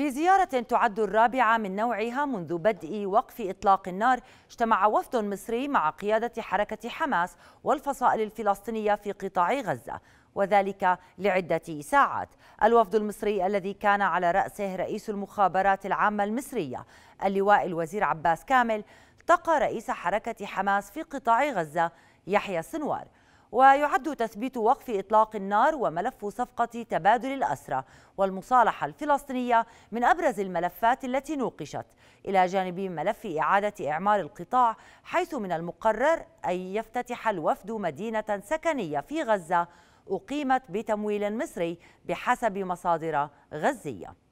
في زيارة تعد الرابعة من نوعها منذ بدء وقف إطلاق النار اجتمع وفد مصري مع قيادة حركة حماس والفصائل الفلسطينية في قطاع غزة وذلك لعدة ساعات الوفد المصري الذي كان على رأسه رئيس المخابرات العامة المصرية اللواء الوزير عباس كامل التقى رئيس حركة حماس في قطاع غزة يحيى السنوار ويعد تثبيت وقف إطلاق النار وملف صفقة تبادل الأسرى والمصالحة الفلسطينية من أبرز الملفات التي نوقشت إلى جانب ملف إعادة إعمار القطاع حيث من المقرر أن يفتتح الوفد مدينة سكنية في غزة أقيمت بتمويل مصري بحسب مصادر غزية